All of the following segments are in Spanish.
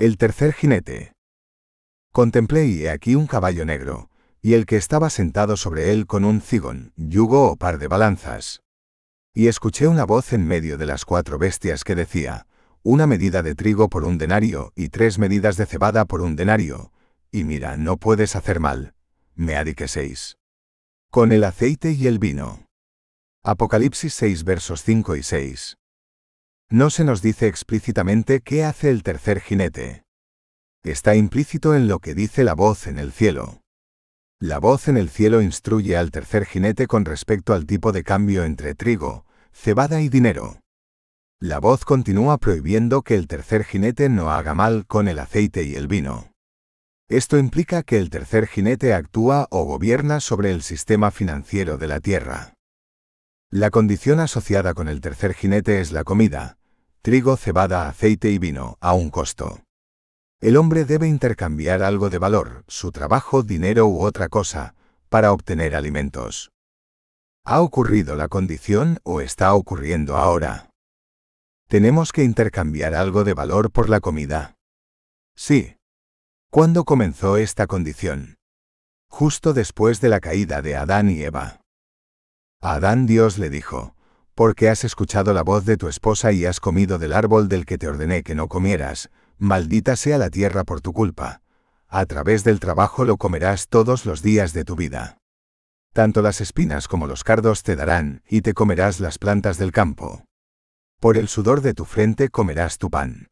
El tercer jinete. Contemplé y he aquí un caballo negro, y el que estaba sentado sobre él con un cigón, yugo o par de balanzas. Y escuché una voz en medio de las cuatro bestias que decía, una medida de trigo por un denario y tres medidas de cebada por un denario, y mira, no puedes hacer mal. Me adiqueséis. Con el aceite y el vino. Apocalipsis 6 versos 5 y 6. No se nos dice explícitamente qué hace el tercer jinete. Está implícito en lo que dice la voz en el cielo. La voz en el cielo instruye al tercer jinete con respecto al tipo de cambio entre trigo, cebada y dinero. La voz continúa prohibiendo que el tercer jinete no haga mal con el aceite y el vino. Esto implica que el tercer jinete actúa o gobierna sobre el sistema financiero de la tierra. La condición asociada con el tercer jinete es la comida, trigo, cebada, aceite y vino, a un costo. El hombre debe intercambiar algo de valor, su trabajo, dinero u otra cosa, para obtener alimentos. ¿Ha ocurrido la condición o está ocurriendo ahora? ¿Tenemos que intercambiar algo de valor por la comida? Sí. ¿Cuándo comenzó esta condición? Justo después de la caída de Adán y Eva. Adán Dios le dijo, porque has escuchado la voz de tu esposa y has comido del árbol del que te ordené que no comieras, maldita sea la tierra por tu culpa. A través del trabajo lo comerás todos los días de tu vida. Tanto las espinas como los cardos te darán, y te comerás las plantas del campo. Por el sudor de tu frente comerás tu pan.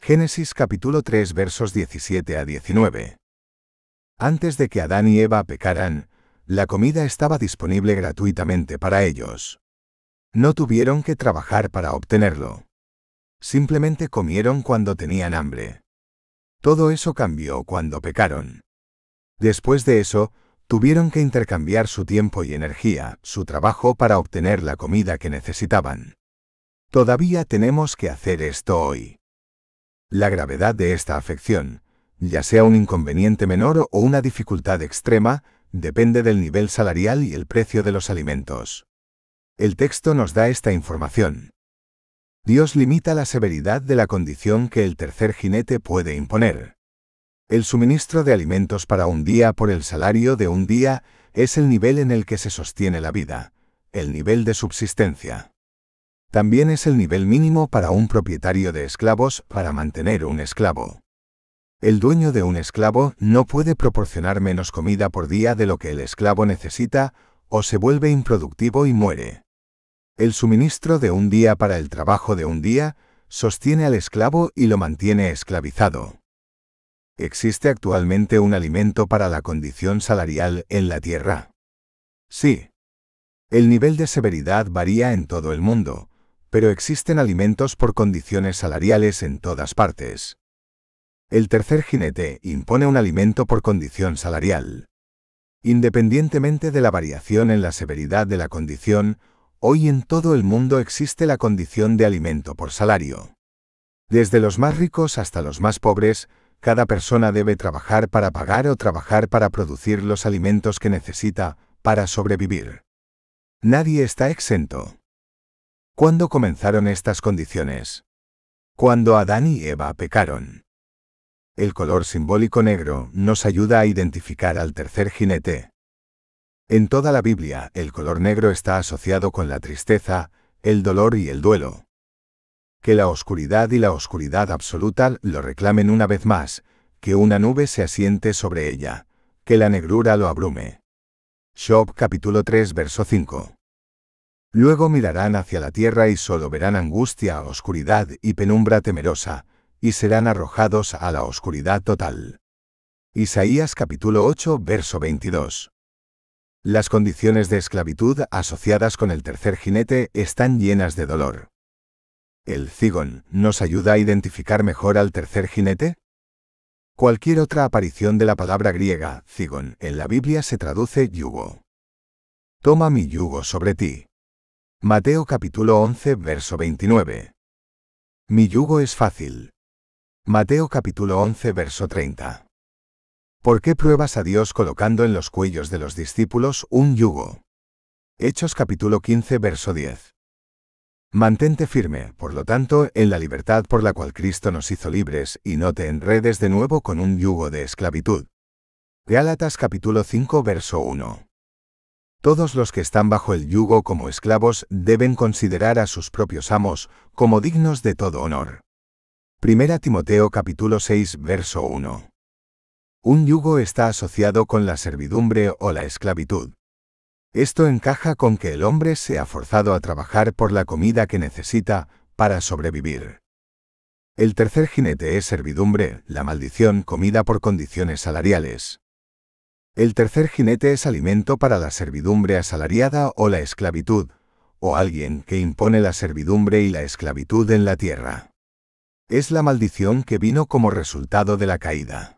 Génesis capítulo 3 versos 17 a 19. Antes de que Adán y Eva pecaran, la comida estaba disponible gratuitamente para ellos. No tuvieron que trabajar para obtenerlo. Simplemente comieron cuando tenían hambre. Todo eso cambió cuando pecaron. Después de eso, tuvieron que intercambiar su tiempo y energía, su trabajo para obtener la comida que necesitaban. Todavía tenemos que hacer esto hoy. La gravedad de esta afección, ya sea un inconveniente menor o una dificultad extrema, depende del nivel salarial y el precio de los alimentos. El texto nos da esta información. Dios limita la severidad de la condición que el tercer jinete puede imponer. El suministro de alimentos para un día por el salario de un día es el nivel en el que se sostiene la vida, el nivel de subsistencia. También es el nivel mínimo para un propietario de esclavos para mantener un esclavo. El dueño de un esclavo no puede proporcionar menos comida por día de lo que el esclavo necesita o se vuelve improductivo y muere. El suministro de un día para el trabajo de un día sostiene al esclavo y lo mantiene esclavizado. ¿Existe actualmente un alimento para la condición salarial en la Tierra? Sí. El nivel de severidad varía en todo el mundo, pero existen alimentos por condiciones salariales en todas partes. El tercer jinete impone un alimento por condición salarial. Independientemente de la variación en la severidad de la condición, Hoy en todo el mundo existe la condición de alimento por salario. Desde los más ricos hasta los más pobres, cada persona debe trabajar para pagar o trabajar para producir los alimentos que necesita para sobrevivir. Nadie está exento. ¿Cuándo comenzaron estas condiciones? Cuando Adán y Eva pecaron. El color simbólico negro nos ayuda a identificar al tercer jinete, en toda la Biblia, el color negro está asociado con la tristeza, el dolor y el duelo. Que la oscuridad y la oscuridad absoluta lo reclamen una vez más, que una nube se asiente sobre ella, que la negrura lo abrume. Job capítulo 3 verso 5. Luego mirarán hacia la tierra y solo verán angustia, oscuridad y penumbra temerosa, y serán arrojados a la oscuridad total. Isaías capítulo 8 verso 22. Las condiciones de esclavitud asociadas con el tercer jinete están llenas de dolor. ¿El Zigon nos ayuda a identificar mejor al tercer jinete? Cualquier otra aparición de la palabra griega, Zigon, en la Biblia se traduce yugo. Toma mi yugo sobre ti. Mateo capítulo 11, verso 29. Mi yugo es fácil. Mateo capítulo 11, verso 30. ¿Por qué pruebas a Dios colocando en los cuellos de los discípulos un yugo? Hechos capítulo 15, verso 10. Mantente firme, por lo tanto, en la libertad por la cual Cristo nos hizo libres y no te enredes de nuevo con un yugo de esclavitud. Gálatas capítulo 5, verso 1. Todos los que están bajo el yugo como esclavos deben considerar a sus propios amos como dignos de todo honor. Primera Timoteo capítulo 6, verso 1. Un yugo está asociado con la servidumbre o la esclavitud. Esto encaja con que el hombre sea forzado a trabajar por la comida que necesita para sobrevivir. El tercer jinete es servidumbre, la maldición comida por condiciones salariales. El tercer jinete es alimento para la servidumbre asalariada o la esclavitud, o alguien que impone la servidumbre y la esclavitud en la tierra. Es la maldición que vino como resultado de la caída.